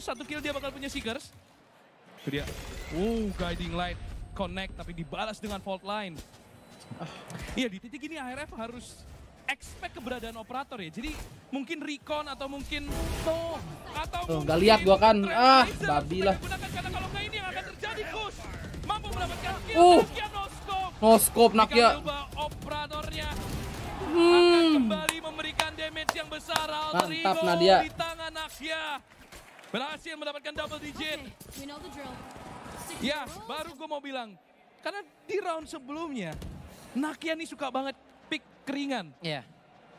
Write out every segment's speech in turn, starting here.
push satu kill dia bakal punya Seekers. Itu dia. Wow, Guiding Light connect tapi dibalas dengan fault line. Iya di titik ini ARF harus expect keberadaan operator ya. Jadi mungkin recon atau mungkin no atau oh, nggak lihat gua kan. Ah, babi lah. kalau nggak ini yang akan terjadi, Gus. Mampu mendapatkan kill. Uh. No oh, scope. nak ya. operatornya hmm. akan kembali memberikan damage yang besar Mantap Nadia. di tangan Nakia. Berhasil mendapatkan double digit. Okay, you know ya, baru gue mau bilang. Karena di round sebelumnya, Nakia nih suka banget pick keringan. Iya. Yeah.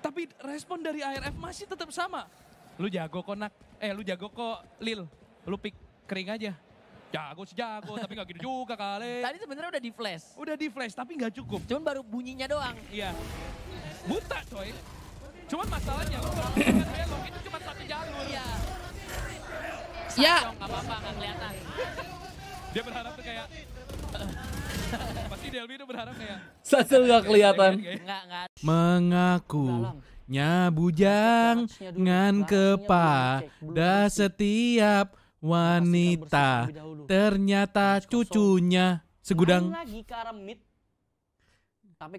Tapi respon dari ARF masih tetap sama. Lu jago kok Nak. Eh, lu jago kok Lil. Lu pick kering aja. Jago sih jago, tapi gak gitu juga kali. Tadi sebenarnya udah di flash. Udah di flash, tapi gak cukup. Cuman baru bunyinya doang. Iya. Buta coy. Cuman masalahnya, lu ya. dong, gak apa-apa, gak kelihatan. Dia berharap tuh kayak... Pasti Delvi tuh berharap kayak... Sasul gak kelihatan. Enggak, enggak. Mengaku nya bujang ngan kepa kepada setiap wanita ternyata cucunya segudang lagi ke tapi